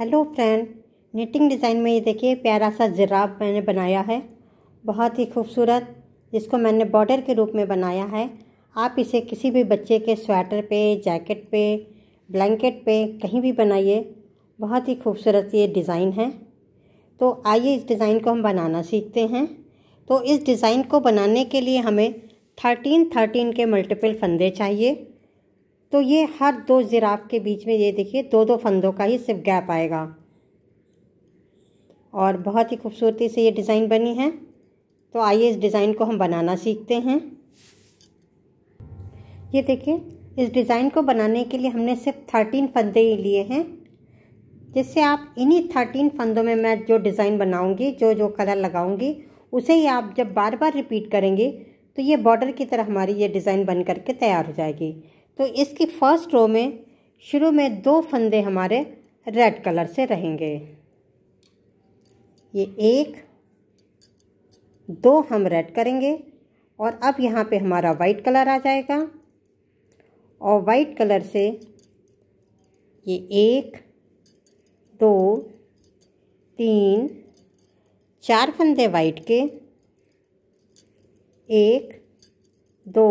hello friend knitting design में ये देखिए प्यारा सा जिराब मैंने बनाया है बहुत ही खूबसूरत जिसको मैंने बॉर्डर के रूप में बनाया है आप इसे किसी भी बच्चे के स्वेटर पे जैकेट पे ब्लैंकेट पे कहीं भी बनाइए बहुत ही खूबसूरत ये डिज़ाइन है तो आइए इस डिज़ाइन को हम बनाना सीखते हैं तो इस डिज़ाइन को बनाने के लिए हमें थर्टीन थर्टीन के मल्टीपल फंदे चाहिए तो ये हर दो जिराफ के बीच में ये देखिए दो दो फंदों का ही सिर्फ गैप आएगा और बहुत ही खूबसूरती से ये डिज़ाइन बनी है तो आइए इस डिज़ाइन को हम बनाना सीखते हैं ये देखिए इस डिज़ाइन को बनाने के लिए हमने सिर्फ थर्टीन फंदे ही लिए हैं जिससे आप इन्हीं थर्टीन फंदों में मैं जो डिज़ाइन बनाऊंगी जो जो कलर लगाऊंगी उसे ही आप जब बार बार रिपीट करेंगे तो ये बॉर्डर की तरह हमारी ये डिज़ाइन बन करके तैयार हो जाएगी तो इसकी फर्स्ट रो में शुरू में दो फंदे हमारे रेड कलर से रहेंगे ये एक दो हम रेड करेंगे और अब यहाँ पे हमारा वाइट कलर आ जाएगा और वाइट कलर से ये एक दो तीन चार फंदे वाइट के एक दो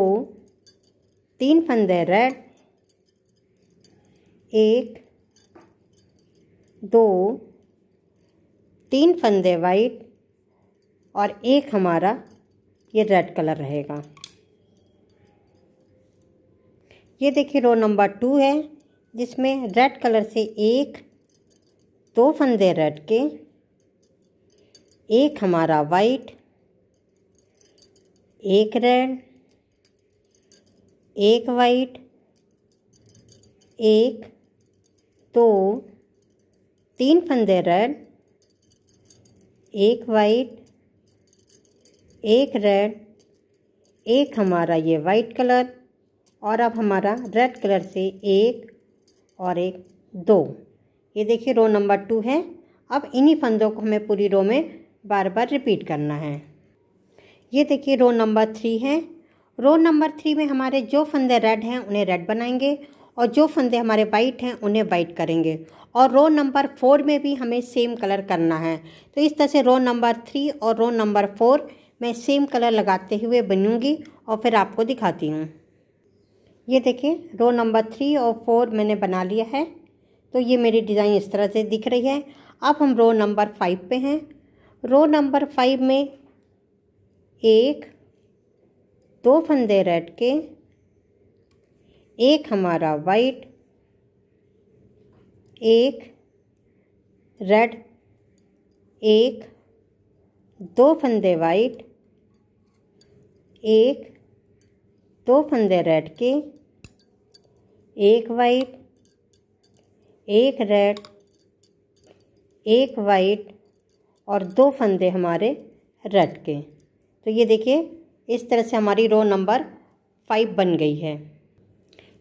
तीन फंदे रेड एक दो तीन फंदे वाइट और एक हमारा ये रेड कलर रहेगा ये देखिए रो नंबर टू है जिसमें रेड कलर से एक दो फंदे रेड के एक हमारा वाइट एक रेड एक वाइट एक दो तीन फंदे रेड एक वाइट एक रेड एक हमारा ये वाइट कलर और अब हमारा रेड कलर से एक और एक दो ये देखिए रो नंबर टू है अब इन्हीं फंदों को हमें पूरी रो में बार बार रिपीट करना है ये देखिए रो नंबर थ्री है रो नंबर थ्री में हमारे जो फंदे रेड हैं उन्हें रेड बनाएंगे और जो फंदे हमारे वाइट हैं उन्हें वाइट करेंगे और रो नंबर फोर में भी हमें सेम कलर करना है तो इस तरह से रो नंबर थ्री और रो नंबर फोर मैं सेम कलर लगाते हुए बनूँगी और फिर आपको दिखाती हूँ ये देखिए रो नंबर थ्री और फोर मैंने बना लिया है तो ये मेरी डिज़ाइन इस तरह से दिख रही है अब हम रो नंबर फाइव पे हैं रो नंबर फाइव में एक दो फंदे रेड के एक हमारा वाइट एक रेड एक दो फंदे वाइट एक दो फंदे रेड के एक वाइट एक रेड एक वाइट और दो फंदे हमारे रेड के तो ये देखिए इस तरह से हमारी रो नंबर फाइव बन गई है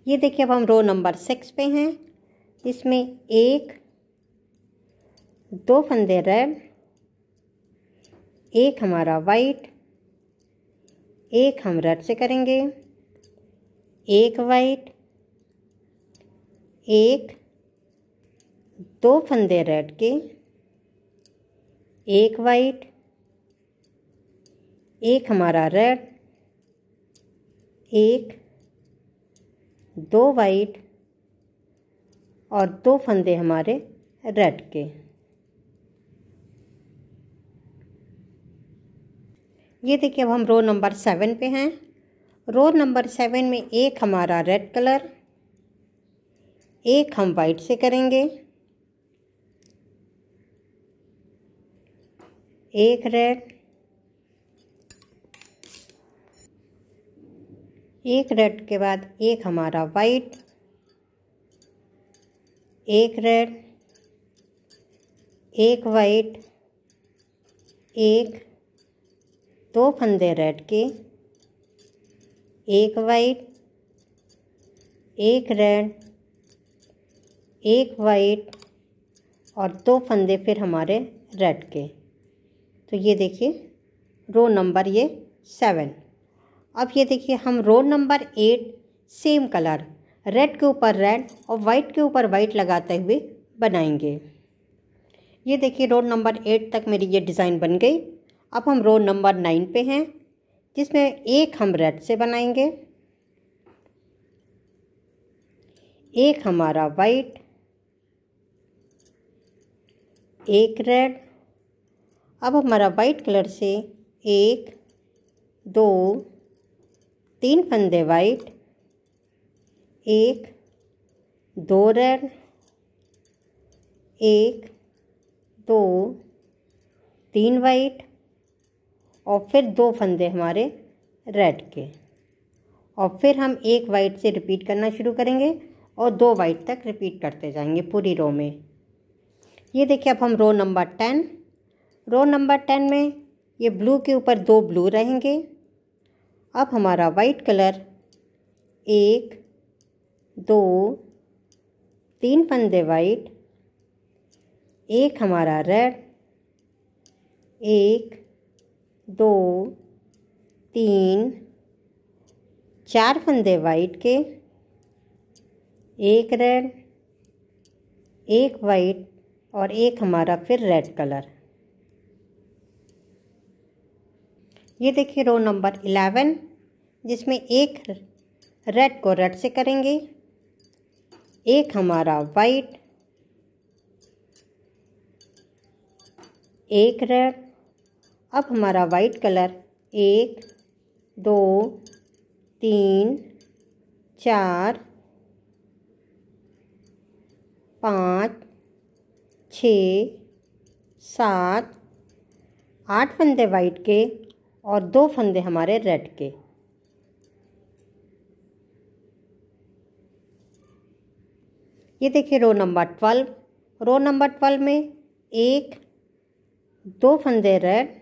ये देखिए अब हम रो नंबर सिक्स पे हैं इसमें एक दो फंदे रेड एक हमारा वाइट एक हम रेड से करेंगे एक वाइट एक दो फंदे रेड के एक वाइट एक हमारा रेड एक दो वाइट और दो फंदे हमारे रेड के ये देखिए अब हम रो नंबर सेवन पे हैं रो नंबर सेवन में एक हमारा रेड कलर एक हम वाइट से करेंगे एक रेड एक रेड के बाद एक हमारा वाइट एक रेड एक वाइट एक दो फंदे रेड के एक वाइट एक रेड एक वाइट और दो फंदे फिर हमारे रेड के तो ये देखिए रो नंबर ये सेवन अब ये देखिए हम row number eight same colour red के ऊपर रेड और वाइट के ऊपर वाइट लगाते हुए बनाएंगे ये देखिए रो नंबर एट तक मेरी ये डिज़ाइन बन गई अब हम रो नंबर नाइन पे हैं जिसमें एक हम रेड से बनाएंगे एक हमारा वाइट एक रेड अब हमारा वाइट कलर से एक दो तीन फंदे वाइट एक दो रेड एक दो तीन वाइट और फिर दो फंदे हमारे रेड के और फिर हम एक वाइट से रिपीट करना शुरू करेंगे और दो वाइट तक रिपीट करते जाएंगे पूरी रो में ये देखिए अब हम row number ten row number ten में ये ब्लू के ऊपर दो ब्लू रहेंगे अब हमारा वाइट कलर एक दो तीन फंदे वाइट एक हमारा रेड एक दो तीन चार फंदे वाइट के एक रेड एक वाइट और एक हमारा फिर रेड कलर ये देखिए रो नंबर इलेवन जिसमें एक रेड को रेड से करेंगे एक हमारा वाइट एक रेड अब हमारा वाइट कलर एक दो तीन चार पाँच छ सात आठ फंदे वाइट के और दो फंदे हमारे रेड के ये देखिए row number twelve row number twelve में एक दो फंदे रेड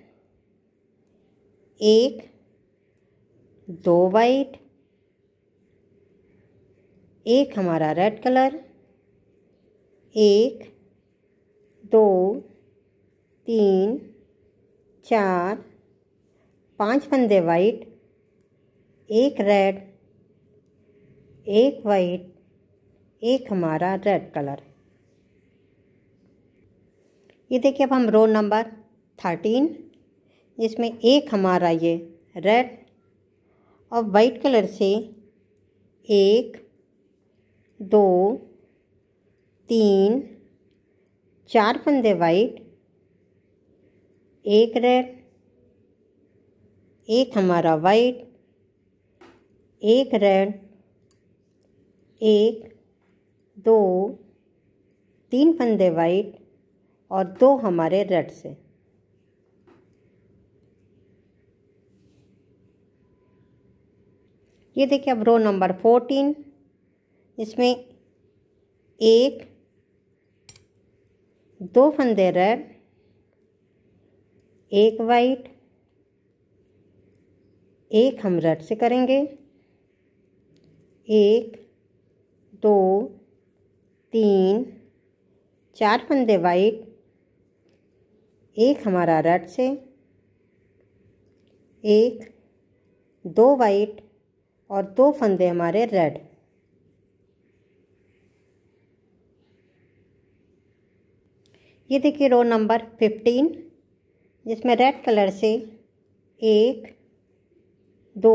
एक दो वाइट एक हमारा रेड कलर एक दो तीन चार पांच फंदे वाइट एक रेड एक वाइट एक हमारा रेड कलर ये देखिए अब हम रो नंबर थर्टीन जिसमें एक हमारा ये रेड और वाइट कलर से एक दो तीन चार फंदे वाइट एक रेड एक हमारा वाइट एक रेड एक दो तीन फंदे वाइट और दो हमारे रेड से ये देखिए अब रो नंबर फोर्टीन इसमें एक दो फंदे रेड एक वाइट एक हम रट से करेंगे एक दो तीन चार फंदे वाइट एक हमारा रट से एक दो वाइट और दो फंदे हमारे रेड ये देखिए रो नंबर फिफ्टीन जिसमें रेड कलर से एक दो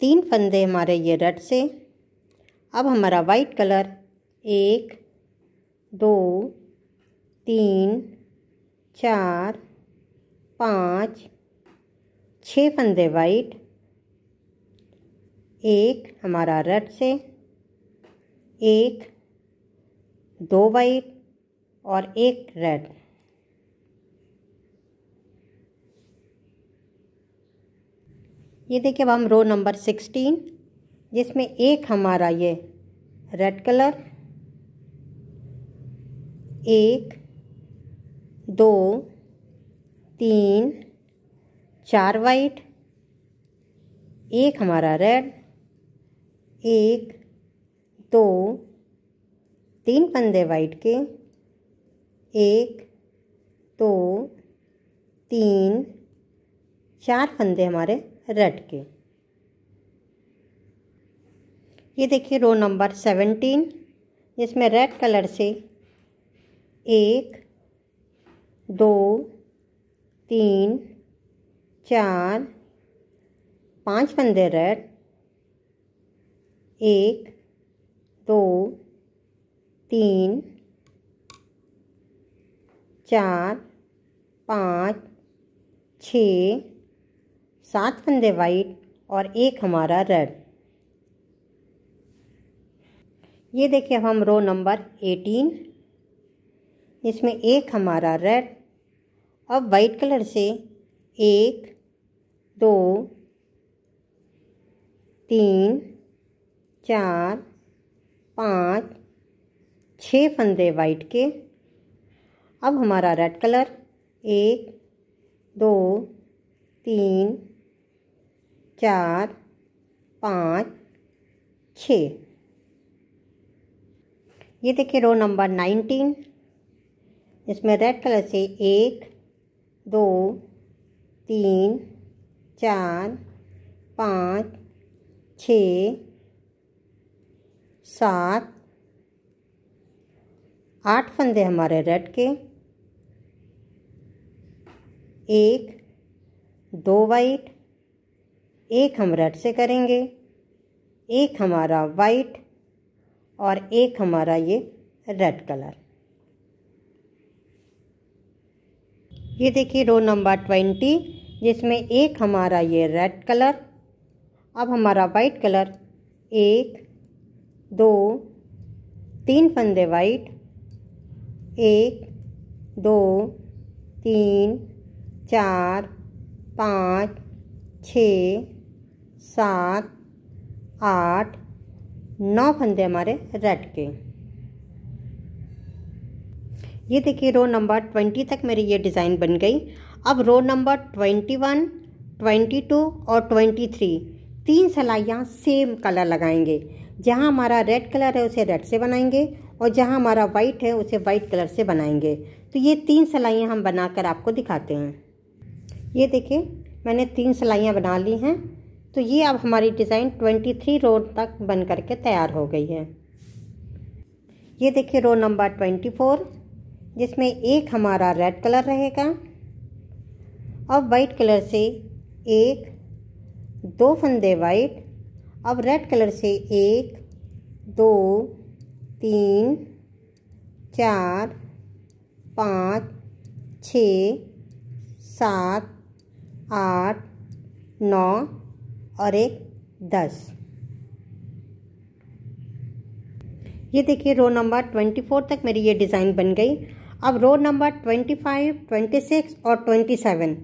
तीन फंदे हमारे ये रेड से अब हमारा वाइट कलर एक दो तीन चार पाँच छः फंदे वाइट एक हमारा रेड से एक दो वाइट और एक रेड ये देखिए अब हम रो नंबर सिक्सटीन जिसमें एक हमारा ये रेड कलर एक दो तीन चार वाइट एक हमारा रेड एक दो तीन पंदे वाइट के एक दो तीन चार फंदे हमारे रट के ये देखिए रो नंबर सेवेंटीन जिसमें रेड कलर से एक दो तीन चार पांच फंदे रेड एक दो तीन चार पाँच छः सात फंदे वाइट और एक हमारा रेड ये देखिए हम रो नंबर एटीन इसमें एक हमारा रेड अब वाइट कलर से एक दो तीन चार पाँच छः फंदे वाइट के अब हमारा रेड कलर एक दो तीन चार पाँच छ ये देखिए रो नंबर नाइनटीन इसमें रेड कलर से एक दो तीन चार पाँच छ सात आठ फंदे हमारे रेड के एक दो वाइट एक हम रेड से करेंगे एक हमारा वाइट और एक हमारा ये रेड कलर ये देखिए रो नंबर ट्वेंटी जिसमें एक हमारा ये रेड कलर अब हमारा वाइट कलर एक दो तीन फंदे वाइट एक दो तीन चार पाँच छ सात आठ नौ फंदे हमारे रेड के ये देखिए रो नंबर ट्वेंटी तक मेरी ये डिज़ाइन बन गई अब row number twenty one twenty two और ट्वेंटी थ्री तीन सलाइयाँ सेम कलर लगाएंगे जहाँ हमारा रेड कलर है उसे रेड से बनाएंगे और जहाँ हमारा वाइट है उसे वाइट कलर से बनाएंगे तो ये तीन सलाइयाँ हम बनाकर आपको दिखाते हैं ये देखिए मैंने तीन सलाइयाँ बना ली हैं तो ये अब हमारी डिज़ाइन 23 रो तक बन करके तैयार हो गई है ये देखिए रो नंबर 24 जिसमें एक हमारा रेड कलर रहेगा अब वाइट कलर से एक दो फंदे वाइट अब रेड कलर से एक दो तीन चार पाँच छ सात आठ नौ और एक दस ये देखिए रो नंबर ट्वेंटी फोर तक मेरी ये डिज़ाइन बन गई अब row number twenty five twenty six और ट्वेंटी सेवन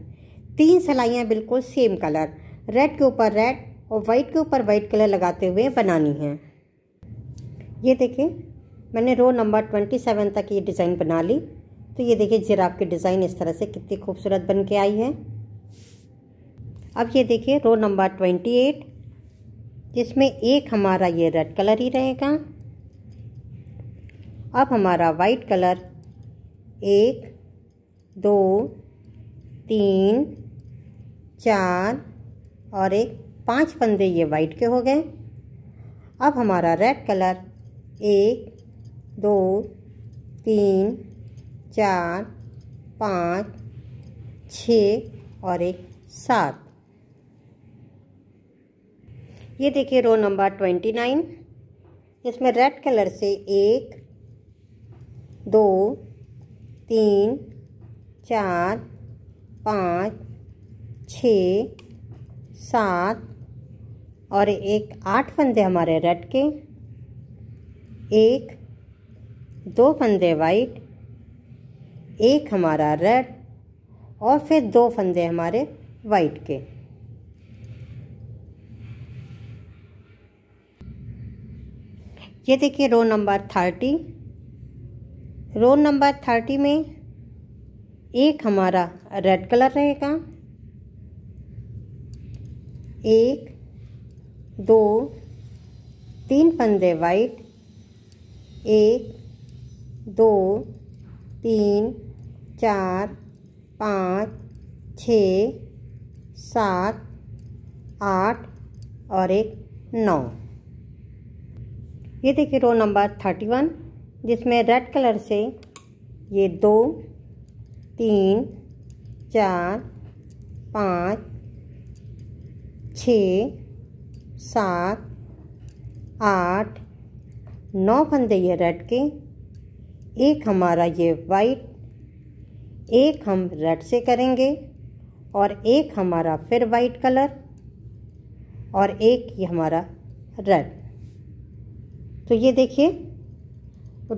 तीन सिलाइयाँ बिल्कुल सेम कलर रेड के ऊपर रेड और वाइट के ऊपर वाइट कलर लगाते हुए बनानी है ये देखिए मैंने रो नंबर ट्वेंटी सेवन तक ये डिज़ाइन बना ली तो ये देखिए जिराब की डिज़ाइन इस तरह से कितनी खूबसूरत बन के आई है अब ये देखिए रो नंबर ट्वेंटी एट जिसमें एक हमारा ये रेड कलर ही रहेगा अब हमारा वाइट कलर एक दो तीन चार और एक पांच फंदे ये वाइट के हो गए अब हमारा रेड कलर एक दो तीन चार पाँच छ और एक सात ये देखिए रो नंबर ट्वेंटी नाइन इसमें रेड कलर से एक दो तीन चार पाँच छ सात और एक आठ फंदे हमारे रेड के एक दो फंदे वाइट एक हमारा रेड और फिर दो फंदे हमारे वाइट के ये देखिए row number thirty row number thirty में एक हमारा रेड कलर रहेगा एक दो तीन फंदे वाइट एक दो तीन चार पाँच छ सात आठ और एक नौ ये देखिए रो नंबर थर्टी वन जिसमें रेड कलर से ये दो तीन चार पाँच छ सात आठ नौ फंदे ये रेड के एक हमारा ये वाइट एक हम रेड से करेंगे और एक हमारा फिर वाइट कलर और एक ये हमारा रेड तो ये देखिए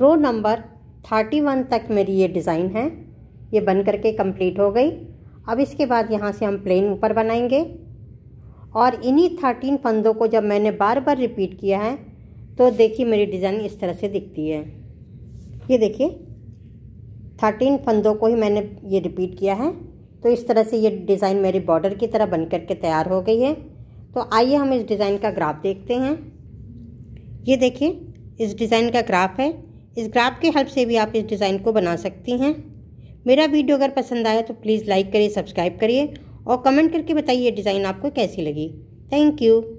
रो नंबर थर्टी वन तक मेरी ये डिज़ाइन है ये बन करके कंप्लीट हो गई अब इसके बाद यहाँ से हम प्लेन ऊपर बनाएंगे और इन्हीं थर्टीन फंदों को जब मैंने बार बार रिपीट किया है तो देखिए मेरी डिज़ाइन इस तरह से दिखती है ये देखिए थर्टीन फंदों को ही मैंने ये रिपीट किया है तो इस तरह से ये डिज़ाइन मेरी बॉर्डर की तरह बन करके तैयार हो गई है तो आइए हम इस डिज़ाइन का ग्राफ देखते हैं ये देखिए इस डिज़ाइन का ग्राफ है इस ग्राफ के हेल्प से भी आप इस डिज़ाइन को बना सकती हैं मेरा वीडियो अगर पसंद आया तो प्लीज़ लाइक करिए सब्सक्राइब करिए और कमेंट करके बताइए डिज़ाइन आपको कैसी लगी थैंक यू